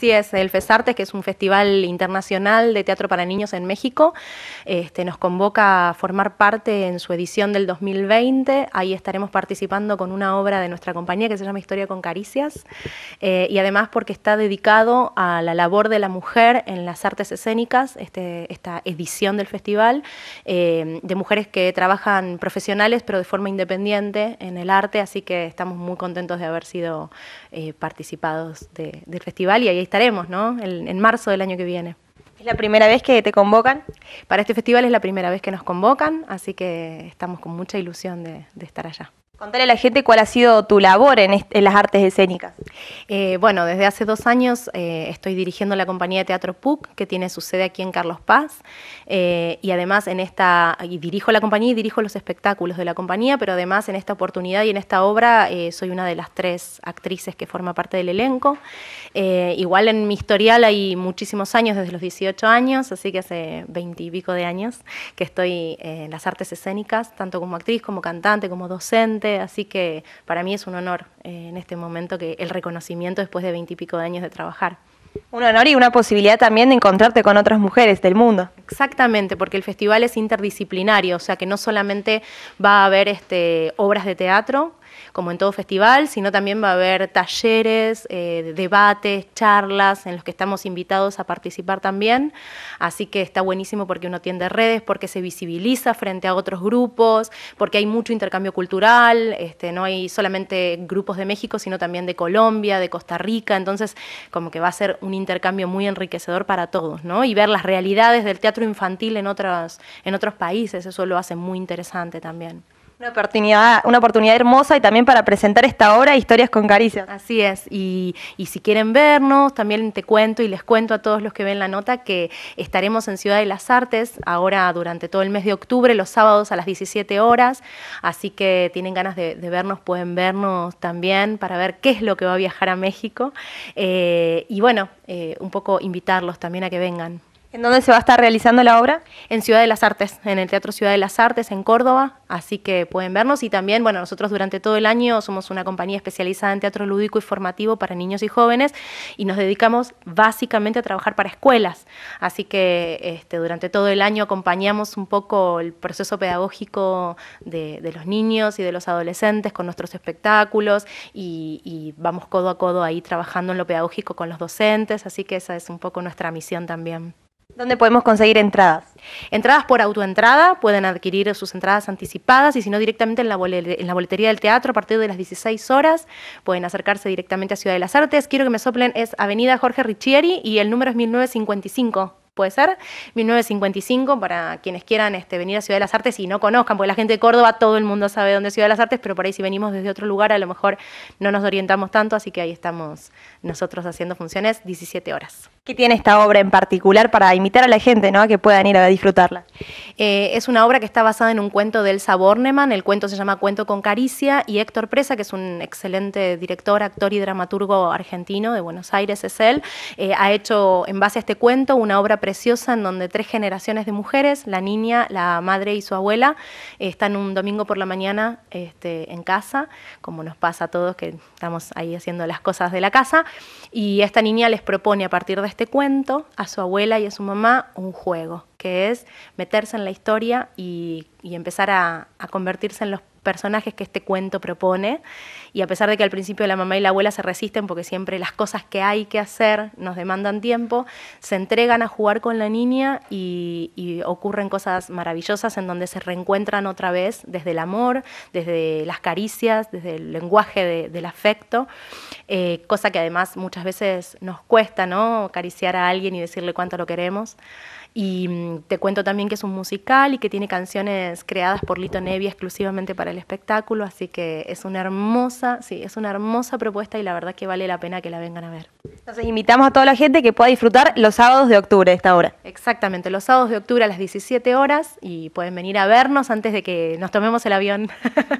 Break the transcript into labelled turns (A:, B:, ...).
A: Así es, el FESARTES, que es un festival internacional de teatro para niños en México, este, nos convoca a formar parte en su edición del 2020. Ahí estaremos participando con una obra de nuestra compañía que se llama Historia con Caricias. Eh, y además porque está dedicado a la labor de la mujer en las artes escénicas, este, esta edición del festival, eh, de mujeres que trabajan profesionales pero de forma independiente en el arte. Así que estamos muy contentos de haber sido eh, participados del festival y ahí estaremos, ¿no? en marzo del año que viene. ¿Es la primera vez que te convocan? Para este festival es la primera vez que nos convocan, así que estamos con mucha ilusión de, de estar allá.
B: Contale a la gente cuál ha sido tu labor en, las artes escénicas.
A: Eh, bueno, desde hace dos años eh, estoy dirigiendo la compañía de teatro PUC, que tiene su sede aquí en Carlos Paz, eh, y además en esta, y dirijo la compañía y dirijo los espectáculos de la compañía, pero además en esta oportunidad y en esta obra soy una de las tres actrices que forma parte del elenco. igual en mi historial hay muchísimos años, desde los 18 años, así que hace 20 y pico de años que estoy en las artes escénicas, tanto como actriz, como cantante, como docente así que para mí es un honor eh, en este momento que el reconocimiento después de veintipico de años de trabajar.
B: Un honor y una posibilidad también de encontrarte con otras mujeres del mundo.
A: Exactamente, porque el festival es interdisciplinario, o sea que no solamente va a haber este, obras de teatro, como en todo festival, sino también va a haber talleres, eh, debates, charlas en los que estamos invitados a participar también. Así que está buenísimo porque uno tiende redes, porque se visibiliza frente a otros grupos, porque hay mucho intercambio cultural, este, no hay solamente grupos de México, sino también de Colombia, de Costa Rica, entonces como que va a ser un intercambio muy enriquecedor para todos, ¿no? Y ver las realidades del teatro infantil en, otras, en otros países, eso lo hace muy interesante también.
B: Una oportunidad, una oportunidad hermosa y también para presentar esta obra Historias con Caricia.
A: Así es, y, y, si quieren vernos, también te cuento y les cuento a todos los que ven la nota que estaremos en Ciudad de las Artes ahora durante todo el mes de octubre, los sábados a las 17 horas, así que tienen ganas de, vernos, pueden vernos también para ver qué es lo que va a viajar a México. Eh, y bueno, eh, un poco invitarlos también a que vengan. ¿En dónde se va a estar realizando la obra? En Ciudad de las Artes, en el Teatro Ciudad de las Artes, en Córdoba. Así que pueden vernos. Y también, bueno, nosotros durante todo el año somos una compañía especializada en teatro lúdico y formativo para niños y jóvenes y nos dedicamos básicamente a trabajar para escuelas. Así que este, durante todo el año acompañamos un poco el proceso pedagógico de, los niños y de los adolescentes con nuestros espectáculos y vamos codo a codo ahí trabajando en lo pedagógico con los docentes. Así que esa es un poco nuestra misión también. ¿Dónde podemos conseguir entradas? Entradas por autoentrada, pueden adquirir sus entradas anticipadas y si no directamente en la, boletería del teatro a partir de las 16 horas, pueden acercarse directamente a Ciudad de las Artes. Quiero que me soplen, es Avenida Jorge Riccieri y el número es 1955. Puede ser 1955 para quienes quieran este, venir a Ciudad de las Artes y no conozcan, porque la gente de Córdoba todo el mundo sabe dónde es Ciudad de las Artes, pero por ahí si venimos desde otro lugar a lo mejor no nos orientamos tanto, así que ahí estamos nosotros haciendo funciones 17 horas
B: tiene esta obra en particular para invitar a la gente ¿no? a que puedan ir a disfrutarla?
A: Eh, es una obra que está basada en un cuento de Elsa Bornemann, el cuento se llama Cuento con Caricia, y Héctor Presa, que es un excelente director, actor y dramaturgo argentino de Buenos Aires, es él, eh, ha hecho en base a este cuento una obra preciosa en donde tres generaciones de mujeres, la niña, la madre y su abuela, están un domingo por la mañana este, en casa, como nos pasa a todos que estamos ahí haciendo las cosas de la casa, y esta niña les propone a partir de este este cuento a su abuela y a su mamá un juego, que es meterse en la historia y, empezar a convertirse en los personajes que este cuento propone. Y a pesar de que al principio la mamá y la abuela se resisten porque siempre las cosas que hay que hacer nos demandan tiempo, se entregan a jugar con la niña y, ocurren cosas maravillosas en donde se reencuentran otra vez desde el amor, desde las caricias, desde el lenguaje del afecto, eh, cosa que además muchas veces nos cuesta, ¿no? Acariciar a alguien y decirle cuánto lo queremos. Y mm, te cuento también que es un musical y que tiene canciones creadas por Lito Nevi exclusivamente para el espectáculo, así que es una hermosa, sí, es una hermosa propuesta y la verdad que vale la pena que la vengan a ver. Entonces
B: invitamos a toda la gente que pueda disfrutar los sábados de octubre a esta hora.
A: Exactamente, los sábados de octubre a las 17 horas y pueden venir a vernos antes de que nos tomemos el avión.